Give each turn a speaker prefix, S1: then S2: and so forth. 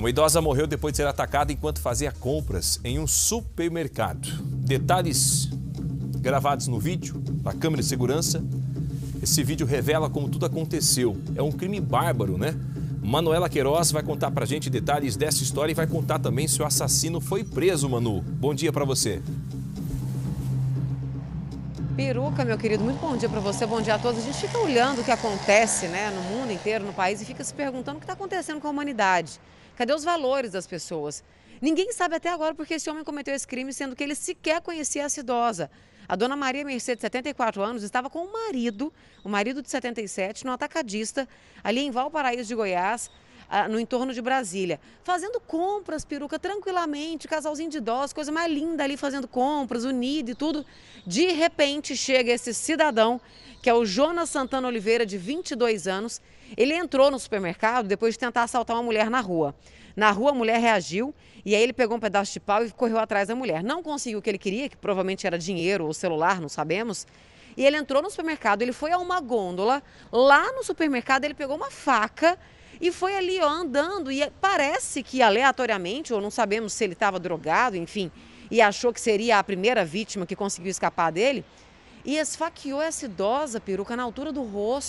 S1: Uma idosa morreu depois de ser atacada enquanto fazia compras em um supermercado. Detalhes gravados no vídeo, na câmera de segurança. Esse vídeo revela como tudo aconteceu. É um crime bárbaro, né? Manuela Queiroz vai contar pra gente detalhes dessa história e vai contar também se o assassino foi preso, Manu. Bom dia para você.
S2: Peruca, meu querido, muito bom dia para você, bom dia a todos. A gente fica olhando o que acontece né, no mundo inteiro, no país, e fica se perguntando o que está acontecendo com a humanidade. Cadê os valores das pessoas? Ninguém sabe até agora porque esse homem cometeu esse crime, sendo que ele sequer conhecia essa idosa. A dona Maria Mercedes, 74 anos, estava com o marido, o marido de 77, no atacadista, ali em Valparaíso de Goiás no entorno de Brasília, fazendo compras, peruca, tranquilamente, casalzinho de idosos, coisa mais linda ali fazendo compras, unido e tudo. De repente chega esse cidadão, que é o Jonas Santana Oliveira, de 22 anos. Ele entrou no supermercado depois de tentar assaltar uma mulher na rua. Na rua, a mulher reagiu e aí ele pegou um pedaço de pau e correu atrás da mulher. Não conseguiu o que ele queria, que provavelmente era dinheiro ou celular, não sabemos. E ele entrou no supermercado, ele foi a uma gôndola. Lá no supermercado, ele pegou uma faca e foi ali, ó, andando, e é, parece que aleatoriamente, ou não sabemos se ele estava drogado, enfim, e achou que seria a primeira vítima que conseguiu escapar dele, e esfaqueou essa idosa peruca na altura do rosto.